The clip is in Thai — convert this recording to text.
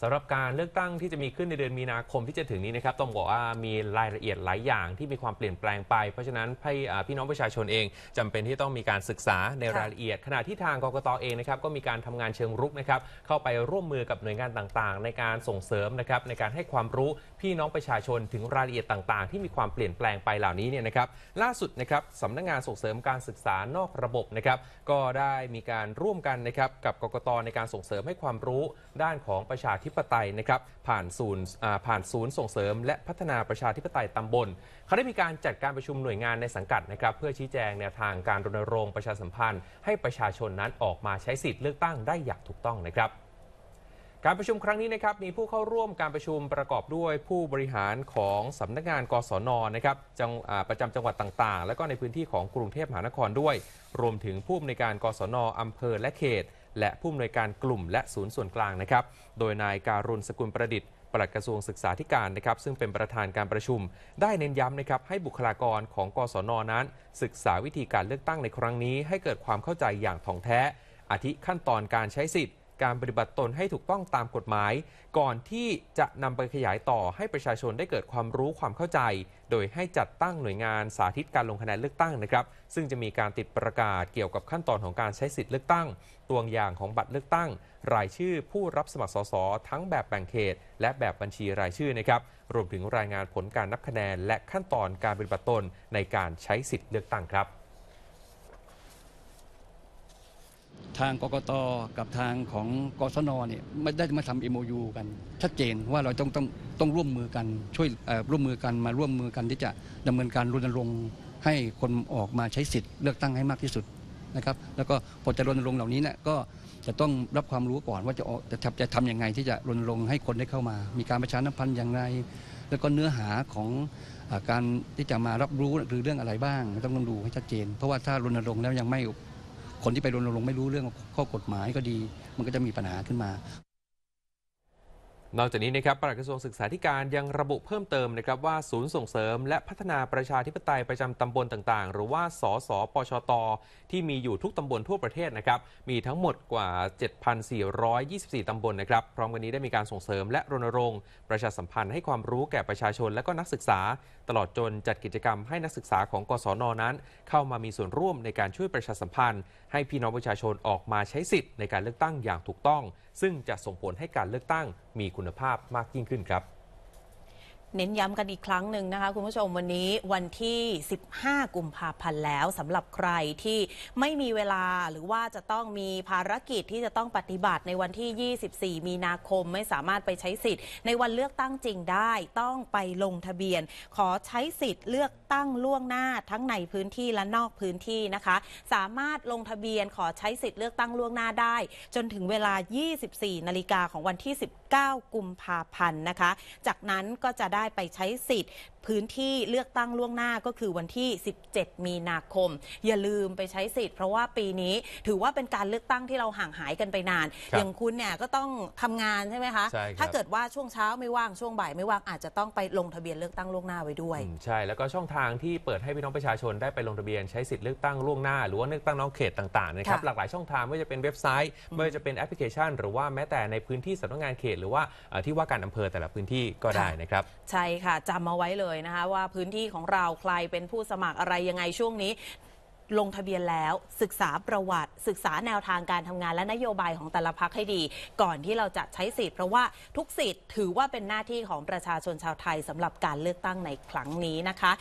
สำหรับการเลือกตั้งที่จะมีขึ้นในเดือนมีนาคมที่จะถึงนี้นะครับ ต้องบอกว่ามีรายละเอียดหลายอย่างที่มีความเปลี่ยนแปลงไป เพราะฉะนั้น พี่น้องประชาชนเอง จำเป็นที่ต้องมีการศึกษาในรายละเอียดขณะที่ทางกรกตเองนะครับก็มีการทำงานเชิงรุกนะครับเข้าไปร่วมมือกับหน่วยงานต่างๆ ในการส่งเสริมนะครับในการให้ความรู้พี่น้องประชาชนถึงรายละเอียดต่างๆ ที่มีความเปลี่ยนแปลงไปเหล่านี้เนี่ยนะครับล่าสุดนะครับสำนักงานส่งเสริมการศึกษานอกระบบนะครับก็ได้มีการร่วมกันนะครับกับกกต ในการส่งเสริมให้ความรู้ด้านของประชาชนธิปไตยนะครับผ่านศูนย์ผ่านศูนย์ส่งเสริม และพัฒนาประชาธิปไตยตำบล เขาได้มีการจัดการประชุมหน่วยงานในสังกัดนะครับเพื่อชี้แจงแนวทางการรณรงค์ ประชาสัมพันธ์ ให้ประชาชนนั้นออกมาใช้สิทธิ์เลือกตั้งได้อย่างถูกต้องนะครับการประชุมครั้งนี้นะครับมีผู้เข้าร่วมการประชุมประกอบด้วยผู้บริหารของสำนักงานกศนนะครับจังประจำจังหวัดต่างๆ และก็ในพื้นที่ของกรุงเทพมหานครด้วย รวมถึงผู้อำนวยการกศนอำเภอและเขตและผู้อำนวยการกลุ่มและศูนย์ส่วนกลางนะครับ โดยนายการุณสกุลประดิษฐ์ ปลัดกระทรวงศึกษาธิการนะครับ ซึ่งเป็นประธานการประชุม ได้เน้นย้ำนะครับ ให้บุคลากรของกศนนั้น ศึกษาวิธีการเลือกตั้งในครั้งนี้ ให้เกิดความเข้าใจอย่างถ่องแท้ อาทิขั้นตอนการใช้สิทธิ์การปฏิบัติตนให้ถูกต้องตามกฎหมาย ก่อนที่จะนำไปขยายต่อให้ประชาชนได้เกิดความรู้ความเข้าใจ โดยให้จัดตั้งหน่วยงานสาธิตการลงคะแนนเลือกตั้งนะครับ ซึ่งจะมีการติดประกาศเกี่ยวกับขั้นตอนของการใช้สิทธิ์เลือกตั้ง ตัวอย่างของบัตรเลือกตั้ง รายชื่อผู้รับสมัครสสทั้งแบบแบ่งเขต และแบบบัญชีรายชื่อนะครับ รวมถึงรายงานผลการนับคะแนนและขั้นตอนการปฏิบัติตนในการใช้สิทธิ์เลือกตั้งครับทางกกต กับทางของกศนเนี่ยไม่ได้มาทำเอ็มยูกัน ชัดเจนว่าเราต้องต้องต้องร่วมมือกันช่วยร่วมมือกันมาร่วมมือกันที่จะดำเนินการรณรงค์ให้คนออกมาใช้สิทธิ์เลือกตั้งให้มากที่สุดนะครับแล้วก็พอจะรณรงค์เหล่านี้เนี่ยก็จะต้องรับความรู้ก่อนว่าจะจะจะทำยังไงที่จะรณรงค์ให้คนได้เข้ามา มีการประชาสัมพันธ์อย่างไร แล้วก็เนื้อหาของการที่จะมารับรู้หรือเรื่องอะไรบ้างต้องดูให้ชัดเจน เพราะว่าถ้ารณรงค์แล้วยังไม่คนที่ไปรณรงค์ไม่รู้เรื่องข้อกฎหมายก็ดี มันก็จะมีปัญหาขึ้นมานอกจากนี้นะครับปลัดกระทรวงศึกษาธิการยังระบุเพิ่มเติมนะครับว่าศูนย์ส่งเสริมและพัฒนาประชาธิปไตยประจำตำบลต่างๆ หรือว่าสสปชต ที่มีอยู่ทุกตำบลทั่วประเทศนะครับมีทั้งหมดกว่า 7,424 ตำบลนะครับ พร้อมกันนี้ได้มีการส่งเสริมและรณรงค์ประชาสัมพันธ์ให้ความรู้แก่ประชาชนและก็นักศึกษา ตลอดจนจัดกิจกรรมให้นักศึกษาของกศนนั้น เข้ามามีส่วนร่วมในการช่วยประชาสัมพันธ์ ให้พี่น้องประชาชนออกมาใช้สิทธิ์ในการเลือกตั้งอย่างถูกต้องซึ่งจะส่งผลให้การเลือกตั้งมีคุณภาพมากยิ่งขึ้นครับเน้นย้ำกันอีกครั้งหนึ่งนะคะคุณผู้ชมวันนี้วันที่ 15 กุมภาพันธ์แล้วสำหรับใครที่ไม่มีเวลาหรือว่าจะต้องมีภารกิจที่จะต้องปฏิบัติในวันที่ 24 มีนาคมไม่สามารถไปใช้สิทธิ์ในวันเลือกตั้งจริงได้ต้องไปลงทะเบียน ขอใช้สิทธิ์เลือกตั้งล่วงหน้า ทั้งในพื้นที่และนอกพื้นที่นะคะ สามารถลงทะเบียนขอใช้สิทธิ์เลือกตั้งล่วงหน้าได้ จนถึงเวลา 24 นาฬิกาของวันที่ 19 กุมภาพันธ์นะคะ จากนั้นก็จะได้ไปใช้สิทธิ์พื้นที่เลือกตั้งล่วงหน้าก็คือวันที่ 17 มีนาคม อย่าลืมไปใช้สิทธิ์ เพราะว่าปีนี้ถือว่าเป็นการเลือกตั้งที่เราห่างหายกันไปนาน อย่างคุณเนี่ยก็ต้องทำงานใช่ไหมคะคถ้าเกิดว่าช่วงเช้าไม่ว่างช่วงบ่ายไม่ว่าง อาจจะต้องไปลงทะเบียนเลือกตั้งล่วงหน้าไว้ด้วย ใช่ แล้วก็ช่องทางที่เปิดให้พี่น้องประชาชนได้ไปลงทะเบียนใช้สิทธิ์เลือกตั้งล่วงหน้าหรือว่าเลือกตั้งนอกเขตต่างๆนะครับ หลากหลายช่องทางไม่ว่าจะเป็นเว็บไซต์ไม่ว่าจะเป็นแอปพลิเคชัน หรือว่าแม้แต่ในพื้นที่สำนักงานเขตหรือว่าที่ว่าการอำเภอแต่ละพื้นที่ก็ได้นะครับใช่ค่ะจำเอาไว้เลยยนะคะว่าพื้นที่ของเราใครเป็นผู้สมัครอะไรยังไงช่วงนี้ลงทะเบียนแล้วศึกษาประวัติ ศึกษาแนวทางการทำงานและนโยบายของแต่ละพักให้ดี ก่อนที่เราจะใช้สิทธิ์ เพราะว่าทุกสิทธิ์ถือว่าเป็นหน้าที่ของประชาชนชาวไทยสำหรับการเลือกตั้งในครั้งนี้นะคะ